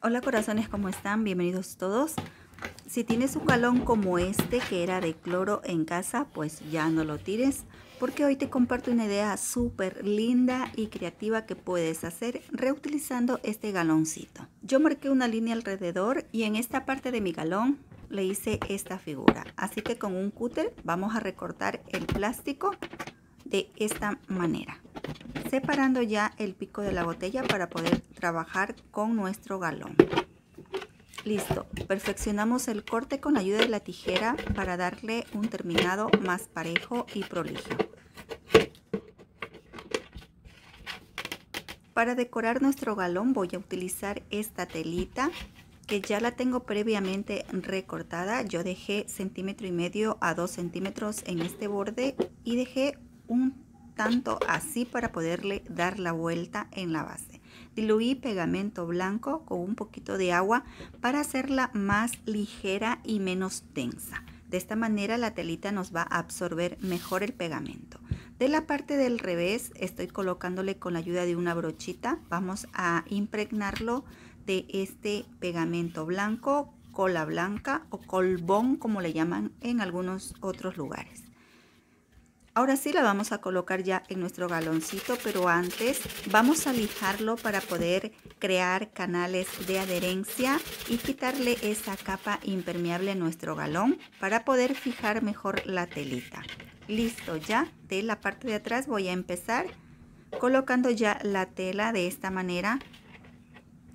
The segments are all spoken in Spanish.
Hola corazones, ¿cómo están? Bienvenidos todos. Si tienes un galón como este que era de cloro en casa, pues ya no lo tires porque hoy te comparto una idea súper linda y creativa que puedes hacer reutilizando este galoncito. Yo marqué una línea alrededor y en esta parte de mi galón le hice esta figura. Así que con un cúter vamos a recortar el plástico de esta manera separando ya el pico de la botella para poder trabajar con nuestro galón. Listo, perfeccionamos el corte con ayuda de la tijera para darle un terminado más parejo y prolijo. Para decorar nuestro galón voy a utilizar esta telita que ya la tengo previamente recortada. Yo dejé centímetro y medio a dos centímetros en este borde y dejé un tanto así para poderle dar la vuelta en la base. Diluí pegamento blanco con un poquito de agua para hacerla más ligera y menos tensa De esta manera la telita nos va a absorber mejor el pegamento. De la parte del revés estoy colocándole con la ayuda de una brochita. Vamos a impregnarlo de este pegamento blanco, cola blanca o colbón como le llaman en algunos otros lugares. Ahora sí la vamos a colocar ya en nuestro galoncito, pero antes vamos a lijarlo para poder crear canales de adherencia y quitarle esa capa impermeable a nuestro galón para poder fijar mejor la telita. Listo ya, de la parte de atrás voy a empezar colocando ya la tela de esta manera,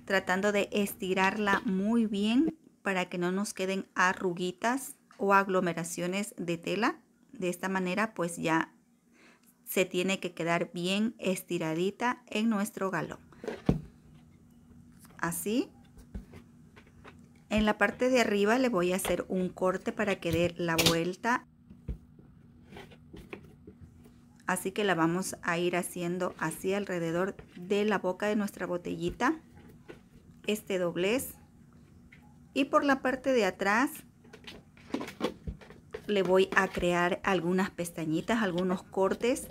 tratando de estirarla muy bien para que no nos queden arruguitas o aglomeraciones de tela. De esta manera pues ya se tiene que quedar bien estiradita en nuestro galón. Así. En la parte de arriba le voy a hacer un corte para que dé la vuelta. Así que la vamos a ir haciendo así alrededor de la boca de nuestra botellita. Este doblez. Y por la parte de atrás le voy a crear algunas pestañitas, algunos cortes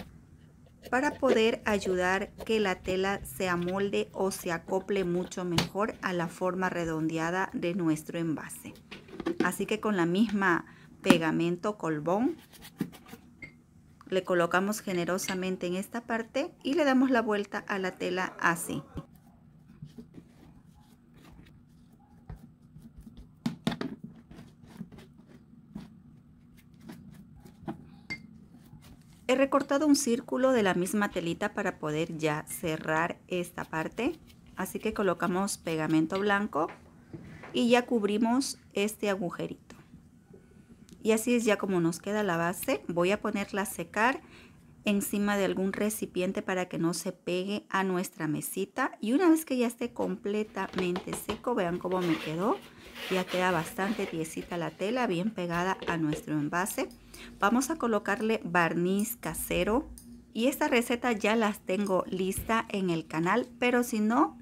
para poder ayudar que la tela se amolde o se acople mucho mejor a la forma redondeada de nuestro envase. Así que con la misma pegamento colbón le colocamos generosamente en esta parte y le damos la vuelta a la tela así. He recortado un círculo de la misma telita para poder ya cerrar esta parte. Así que colocamos pegamento blanco y ya cubrimos este agujerito. Y así es ya como nos queda la base. Voy a ponerla a secar encima de algún recipiente para que no se pegue a nuestra mesita. Y una vez que ya esté completamente seco, vean cómo me quedó. Ya queda bastante tiesita la tela, bien pegada a nuestro envase. Vamos a colocarle barniz casero. Y esta receta ya las tengo lista en el canal, pero si no,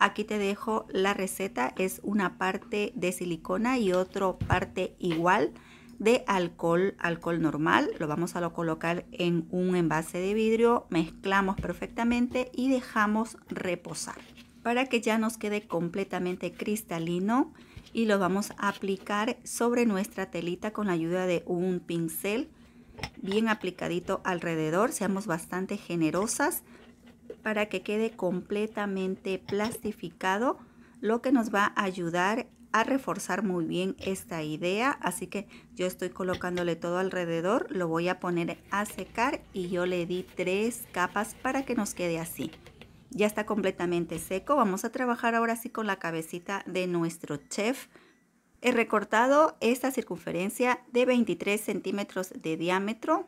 aquí te dejo la receta. Es una parte de silicona y otra parte igual de alcohol, alcohol normal, lo vamos a colocar en un envase de vidrio, mezclamos perfectamente y dejamos reposar para que ya nos quede completamente cristalino y lo vamos a aplicar sobre nuestra telita con la ayuda de un pincel bien aplicadito alrededor. Seamos bastante generosas para que quede completamente plastificado, lo que nos va a ayudar a reforzar muy bien esta idea. Así que yo estoy colocándole todo alrededor, lo voy a poner a secar y yo le di tres capas para que nos quede así ya está completamente seco. Vamos a trabajar ahora sí con la cabecita de nuestro chef. He recortado esta circunferencia de 23 centímetros de diámetro,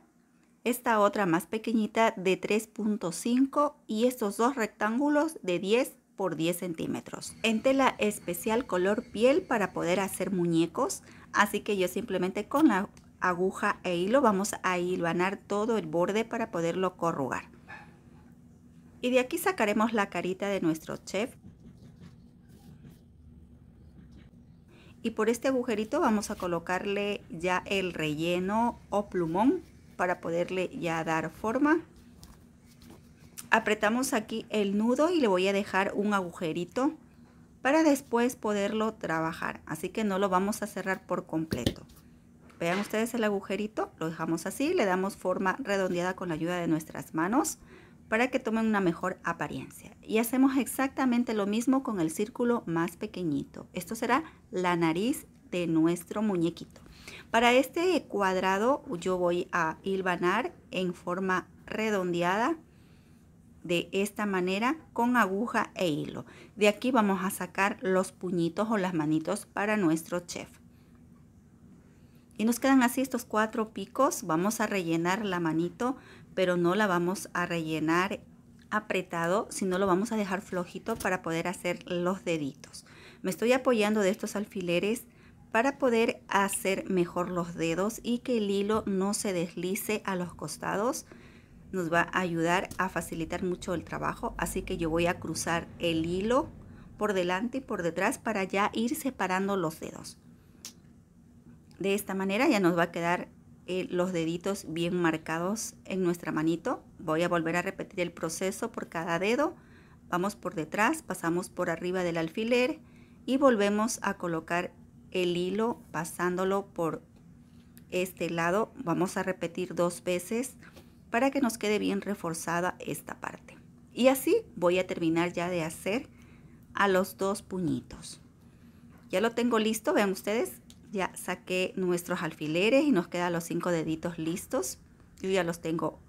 esta otra más pequeñita de 3.5 y estos dos rectángulos de 10 por 10 centímetros. En tela especial color piel para poder hacer muñecos, así que yo simplemente con la aguja e hilo vamos a hilvanar todo el borde para poderlo corrugar. Y de aquí sacaremos la carita de nuestro chef. Y por este agujerito vamos a colocarle ya el relleno o plumón para poderle ya dar forma. Apretamos aquí el nudo y le voy a dejar un agujerito para después poderlo trabajar. Así que no lo vamos a cerrar por completo. Vean ustedes el agujerito, lo dejamos así, le damos forma redondeada con la ayuda de nuestras manos para que tomen una mejor apariencia. Y hacemos exactamente lo mismo con el círculo más pequeñito. Esto será la nariz de nuestro muñequito. Para este cuadrado yo voy a hilvanar en forma redondeada de esta manera con aguja e hilo. De aquí vamos a sacar los puñitos o las manitos para nuestro chef. Y nos quedan así estos cuatro picos. Vamos a rellenar la manito pero no la vamos a rellenar apretado, sino lo vamos a dejar flojito para poder hacer los deditos. Me estoy apoyando de estos alfileres para poder hacer mejor los dedos y que el hilo no se deslice a los costados. Nos va a ayudar a facilitar mucho el trabajo, así que yo voy a cruzar el hilo por delante y por detrás para ya ir separando los dedos. De esta manera ya nos va a quedar eh, los deditos bien marcados en nuestra manito. Voy a volver a repetir el proceso por cada dedo. Vamos por detrás, pasamos por arriba del alfiler y volvemos a colocar el hilo pasándolo por este lado. Vamos a repetir dos veces para que nos quede bien reforzada esta parte. Y así voy a terminar ya de hacer a los dos puñitos. Ya lo tengo listo, vean ustedes, ya saqué nuestros alfileres y nos quedan los cinco deditos listos. Yo ya los tengo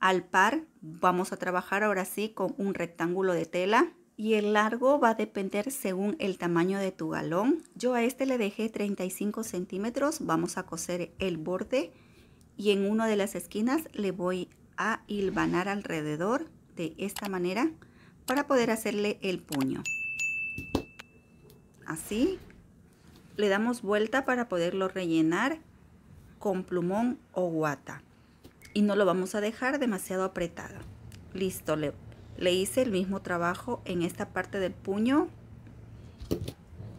al par. Vamos a trabajar ahora sí con un rectángulo de tela. Y el largo va a depender según el tamaño de tu galón. Yo a este le dejé 35 centímetros. Vamos a coser el borde y en una de las esquinas le voy a hilvanar alrededor de esta manera para poder hacerle el puño. Así le damos vuelta para poderlo rellenar con plumón o guata. Y no lo vamos a dejar demasiado apretado. Listo, le, le hice el mismo trabajo en esta parte del puño.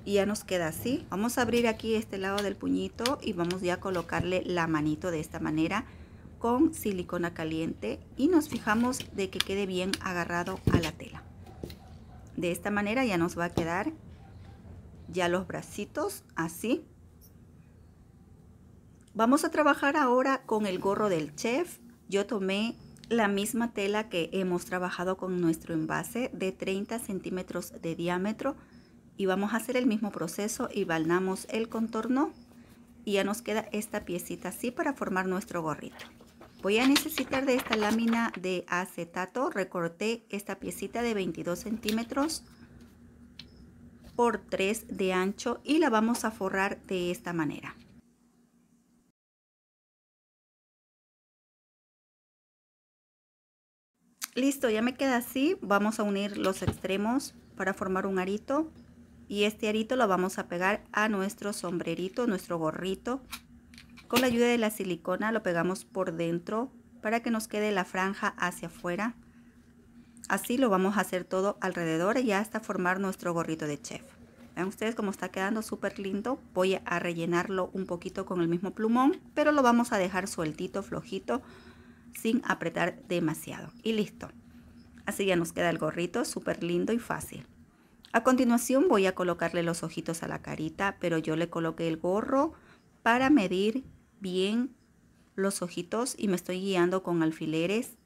Y ya nos queda así. Vamos a abrir aquí este lado del puñito y vamos ya a colocarle la manito de esta manera con silicona caliente y nos fijamos de que quede bien agarrado a la tela. De esta manera ya nos va a quedar ya los bracitos así. Vamos a trabajar ahora con el gorro del chef. Yo tomé la misma tela que hemos trabajado con nuestro envase de 30 centímetros de diámetro y vamos a hacer el mismo proceso y balnamos el contorno y ya nos queda esta piecita así para formar nuestro gorrito. Voy a necesitar de esta lámina de acetato, recorté esta piecita de 22 centímetros por 3 de ancho y la vamos a forrar de esta manera. Listo, ya me queda así. Vamos a unir los extremos para formar un arito. Y este arito lo vamos a pegar a nuestro sombrerito, nuestro gorrito. Con la ayuda de la silicona lo pegamos por dentro para que nos quede la franja hacia afuera. Así lo vamos a hacer todo alrededor y hasta formar nuestro gorrito de chef. Vean ustedes cómo está quedando súper lindo. Voy a rellenarlo un poquito con el mismo plumón, pero lo vamos a dejar sueltito, flojito, sin apretar demasiado. Y listo. Así ya nos queda el gorrito súper lindo y fácil. A continuación voy a colocarle los ojitos a la carita, pero yo le coloqué el gorro para medir bien los ojitos y me estoy guiando con alfileres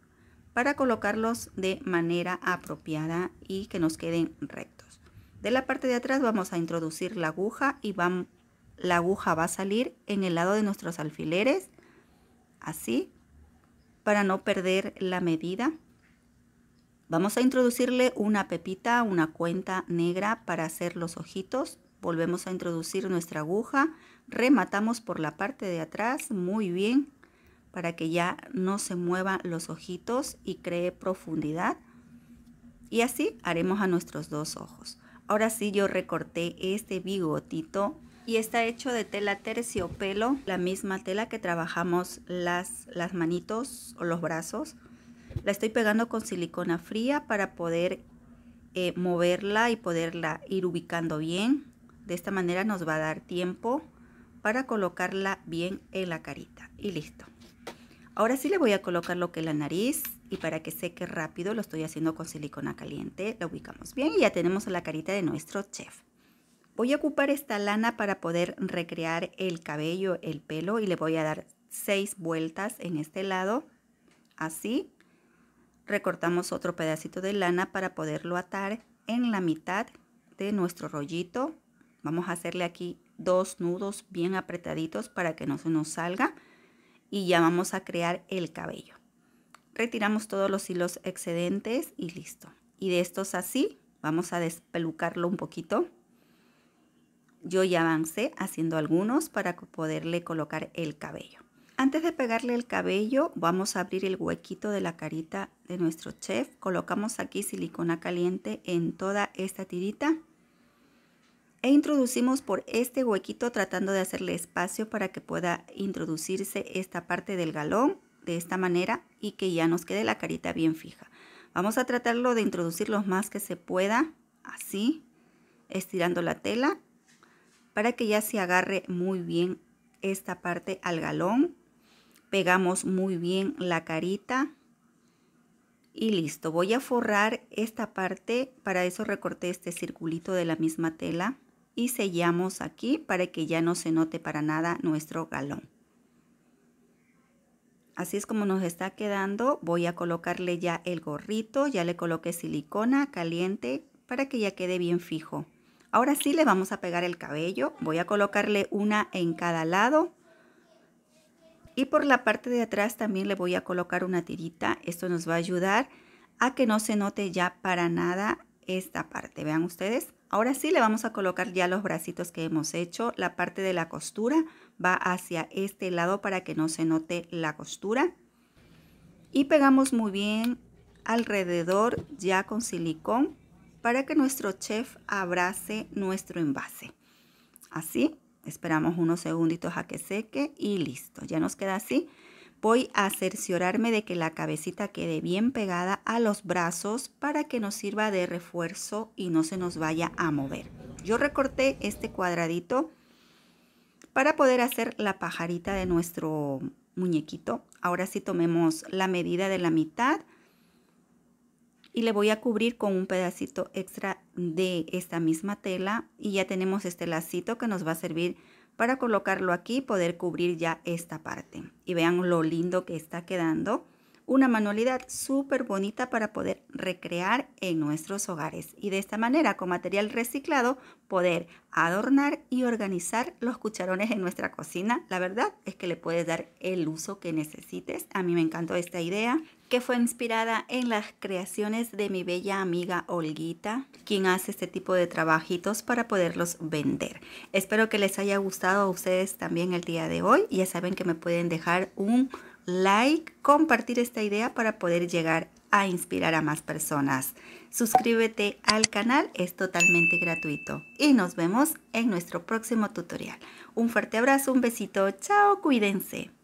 para colocarlos de manera apropiada y que nos queden rectos. De la parte de atrás vamos a introducir la aguja y van la aguja va a salir en el lado de nuestros alfileres, así, para no perder la medida. Vamos a introducirle una pepita, una cuenta negra para hacer los ojitos. Volvemos a introducir nuestra aguja, rematamos por la parte de atrás, muy bien, para que ya no se muevan los ojitos y cree profundidad. Y así haremos a nuestros dos ojos. Ahora sí yo recorté este bigotito y está hecho de tela terciopelo, la misma tela que trabajamos las, las manitos o los brazos. La estoy pegando con silicona fría para poder eh, moverla y poderla ir ubicando bien. De esta manera nos va a dar tiempo para colocarla bien en la carita. Y listo. Ahora sí le voy a colocar lo que es la nariz y para que seque rápido lo estoy haciendo con silicona caliente. La ubicamos bien y ya tenemos la carita de nuestro chef. Voy a ocupar esta lana para poder recrear el cabello, el pelo y le voy a dar seis vueltas en este lado, así. Recortamos otro pedacito de lana para poderlo atar en la mitad de nuestro rollito. Vamos a hacerle aquí dos nudos bien apretaditos para que no se nos salga y ya vamos a crear el cabello. Retiramos todos los hilos excedentes y listo. Y de estos así, vamos a despelucarlo un poquito. Yo ya avancé haciendo algunos para poderle colocar el cabello. Antes de pegarle el cabello, vamos a abrir el huequito de la carita de nuestro chef. Colocamos aquí silicona caliente en toda esta tirita e introducimos por este huequito tratando de hacerle espacio para que pueda introducirse esta parte del galón de esta manera y que ya nos quede la carita bien fija. Vamos a tratarlo de introducir lo más que se pueda, así, estirando la tela para que ya se agarre muy bien esta parte al galón. Pegamos muy bien la carita y listo. Voy a forrar esta parte, para eso recorté este circulito de la misma tela y sellamos aquí para que ya no se note para nada nuestro galón. Así es como nos está quedando. Voy a colocarle ya el gorrito, ya le coloqué silicona caliente para que ya quede bien fijo. Ahora sí le vamos a pegar el cabello. Voy a colocarle una en cada lado. Y por la parte de atrás también le voy a colocar una tirita. Esto nos va a ayudar a que no se note ya para nada esta parte. Vean ustedes. Ahora sí le vamos a colocar ya los bracitos que hemos hecho. La parte de la costura va hacia este lado para que no se note la costura. Y pegamos muy bien alrededor ya con silicón para que nuestro chef abrace nuestro envase. Así, esperamos unos segunditos a que seque y listo. Ya nos queda así. Voy a cerciorarme de que la cabecita quede bien pegada a los brazos para que nos sirva de refuerzo y no se nos vaya a mover. Yo recorté este cuadradito para poder hacer la pajarita de nuestro muñequito. Ahora sí tomemos la medida de la mitad y le voy a cubrir con un pedacito extra de esta misma tela y ya tenemos este lacito que nos va a servir para colocarlo aquí poder cubrir ya esta parte. Y vean lo lindo que está quedando una manualidad súper bonita para poder recrear en nuestros hogares y de esta manera con material reciclado poder adornar y organizar los cucharones en nuestra cocina. La verdad es que le puedes dar el uso que necesites. A mí me encantó esta idea que fue inspirada en las creaciones de mi bella amiga Olguita, quien hace este tipo de trabajitos para poderlos vender. Espero que les haya gustado a ustedes también el día de hoy. Ya saben que me pueden dejar un like, compartir esta idea para poder llegar a inspirar a más personas. Suscríbete al canal, es totalmente gratuito. Y nos vemos en nuestro próximo tutorial. Un fuerte abrazo, un besito, chao, cuídense.